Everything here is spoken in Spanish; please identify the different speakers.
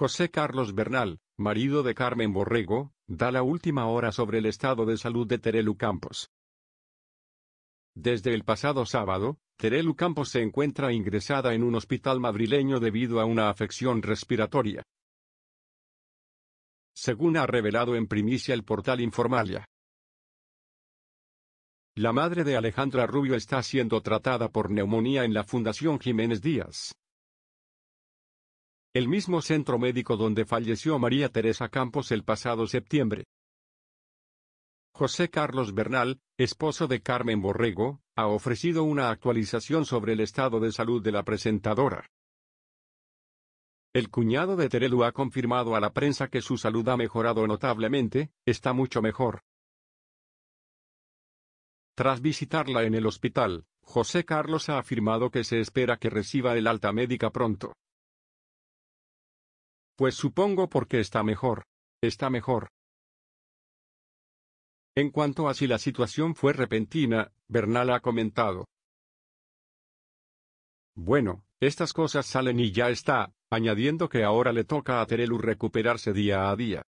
Speaker 1: José Carlos Bernal, marido de Carmen Borrego, da la última hora sobre el estado de salud de Terelu Campos. Desde el pasado sábado, Terelu Campos se encuentra ingresada en un hospital madrileño debido a una afección respiratoria. Según ha revelado en primicia el portal Informalia. La madre de Alejandra Rubio está siendo tratada por neumonía en la Fundación Jiménez Díaz, el mismo centro médico donde falleció María Teresa Campos el pasado septiembre. José Carlos Bernal, esposo de Carmen Borrego, ha ofrecido una actualización sobre el estado de salud de la presentadora. El cuñado de Terelu ha confirmado a la prensa que su salud ha mejorado notablemente, está mucho mejor. Tras visitarla en el hospital, José Carlos ha afirmado que se espera que reciba el alta médica pronto. Pues supongo porque está mejor. Está mejor. En cuanto a si la situación fue repentina, Bernal ha comentado. Bueno, estas cosas salen y ya está, añadiendo que ahora le toca a Terelu recuperarse día a día.